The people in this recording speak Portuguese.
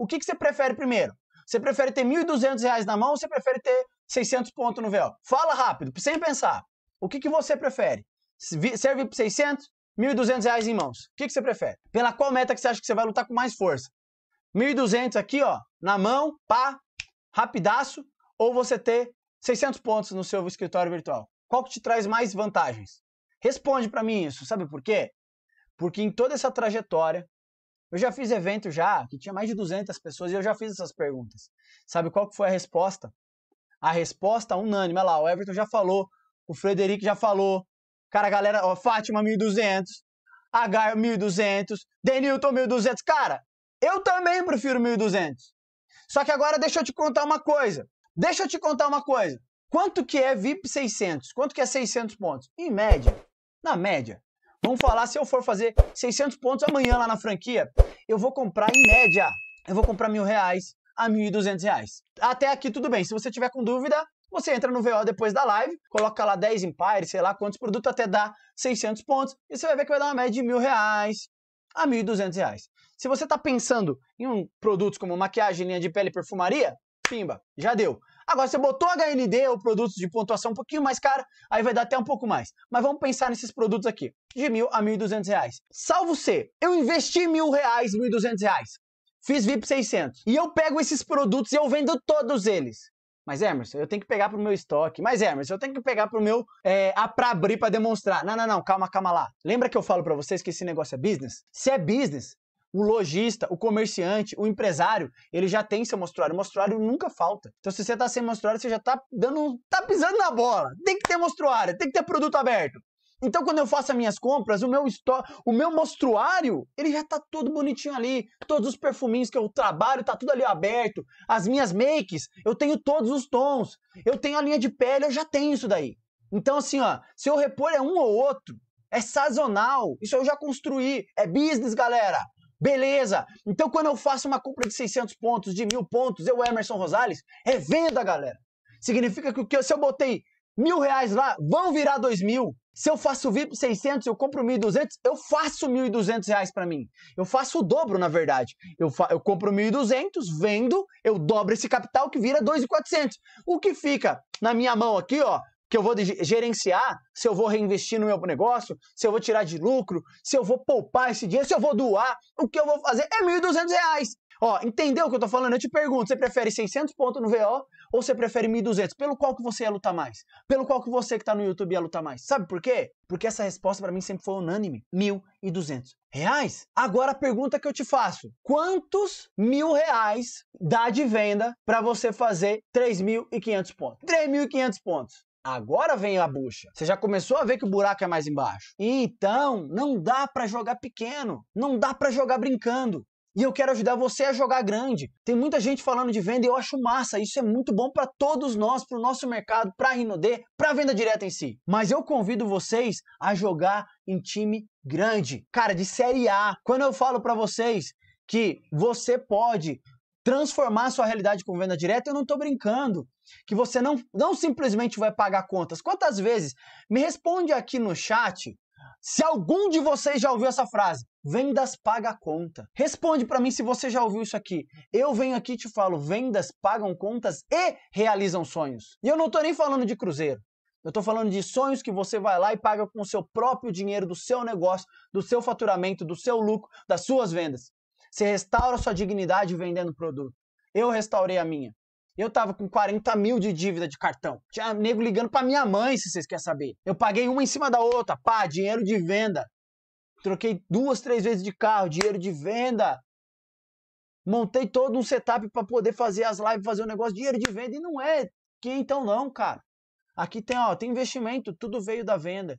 O que, que você prefere primeiro? Você prefere ter R$ 1.200 na mão ou você prefere ter 600 pontos no véu? Fala rápido, sem pensar. O que, que você prefere? Serve para 600, R$ 1.200 em mãos. O que, que você prefere? Pela qual meta que você acha que você vai lutar com mais força? 1.200 aqui, ó, na mão, pá, rapidaço, ou você ter 600 pontos no seu escritório virtual? Qual que te traz mais vantagens? Responde para mim isso, sabe por quê? Porque em toda essa trajetória, eu já fiz evento já, que tinha mais de 200 pessoas, e eu já fiz essas perguntas. Sabe qual que foi a resposta? A resposta unânime, olha lá, o Everton já falou, o Frederico já falou, cara, a galera, ó, Fátima 1200, H 1200, Denilton 1200, cara, eu também prefiro 1200. Só que agora deixa eu te contar uma coisa, deixa eu te contar uma coisa. Quanto que é VIP 600? Quanto que é 600 pontos? Em média, na média, Vamos falar, se eu for fazer 600 pontos amanhã lá na franquia, eu vou comprar em média, eu vou comprar mil reais a mil e duzentos reais. Até aqui tudo bem. Se você tiver com dúvida, você entra no VO depois da live, coloca lá 10 Empire, sei lá quantos produtos, até dar 600 pontos, e você vai ver que vai dar uma média de mil reais a mil e duzentos reais. Se você está pensando em um, produtos como maquiagem, linha de pele e perfumaria, pimba, já deu. Agora, você botou HND ou produtos de pontuação um pouquinho mais cara, aí vai dar até um pouco mais. Mas vamos pensar nesses produtos aqui, de mil a mil duzentos reais. Salvo você, eu investi mil reais, mil duzentos reais. Fiz VIP 600. E eu pego esses produtos e eu vendo todos eles. Mas Emerson, eu tenho que pegar pro meu estoque. Mas Emerson, eu tenho que pegar pro meu é, a pra abrir para demonstrar. Não, não, não, calma, calma lá. Lembra que eu falo para vocês que esse negócio é business? Se é business, o lojista, o comerciante, o empresário, ele já tem seu mostruário. O mostruário nunca falta. Então, se você está sem mostruário, você já está dando. tá pisando na bola. Tem que ter mostruário, tem que ter produto aberto. Então, quando eu faço as minhas compras, o meu esto... o meu mostruário, ele já tá todo bonitinho ali. Todos os perfuminhos que eu trabalho, tá tudo ali aberto. As minhas makes, eu tenho todos os tons. Eu tenho a linha de pele, eu já tenho isso daí. Então, assim, ó, se eu repor é um ou outro, é sazonal. Isso eu já construí. É business, galera. Beleza! Então, quando eu faço uma compra de 600 pontos, de mil pontos, eu, Emerson Rosales, é venda, galera. Significa que se eu botei mil reais lá, vão virar dois mil. Se eu faço VIP 600, eu compro 1.200, eu faço 1.200 reais para mim. Eu faço o dobro, na verdade. Eu, fa eu compro 1.200, vendo, eu dobro esse capital que vira 2.400. O que fica na minha mão aqui, ó, que eu vou gerenciar, se eu vou reinvestir no meu negócio, se eu vou tirar de lucro, se eu vou poupar esse dinheiro, se eu vou doar, o que eu vou fazer é R$ 1.200. Ó, entendeu o que eu tô falando? Eu te pergunto, você prefere 600 pontos no VO ou você prefere 1.200? Pelo qual que você ia lutar mais? Pelo qual que você que tá no YouTube ia lutar mais? Sabe por quê? Porque essa resposta para mim sempre foi unânime, 1.200 reais. Agora a pergunta que eu te faço, quantos mil reais dá de venda para você fazer 3.500 pontos? 3.500 pontos. Agora vem a bucha. Você já começou a ver que o buraco é mais embaixo. Então, não dá para jogar pequeno, não dá para jogar brincando. E eu quero ajudar você a jogar grande. Tem muita gente falando de venda e eu acho massa. Isso é muito bom para todos nós, para o nosso mercado, para a Rinode, para a venda direta em si. Mas eu convido vocês a jogar em time grande, cara, de série A. Quando eu falo para vocês que você pode transformar sua realidade com venda direta, eu não estou brincando que você não, não simplesmente vai pagar contas. Quantas vezes? Me responde aqui no chat se algum de vocês já ouviu essa frase. Vendas paga conta. Responde para mim se você já ouviu isso aqui. Eu venho aqui e te falo, vendas pagam contas e realizam sonhos. E eu não tô nem falando de cruzeiro. Eu tô falando de sonhos que você vai lá e paga com o seu próprio dinheiro, do seu negócio, do seu faturamento, do seu lucro, das suas vendas. Você restaura sua dignidade vendendo produto. Eu restaurei a minha. Eu tava com 40 mil de dívida de cartão. Tinha nego ligando pra minha mãe, se vocês querem saber. Eu paguei uma em cima da outra, pá, dinheiro de venda. Troquei duas, três vezes de carro, dinheiro de venda. Montei todo um setup para poder fazer as lives, fazer o um negócio, dinheiro de venda. E não é que então não, cara. Aqui tem, ó, tem investimento, tudo veio da venda.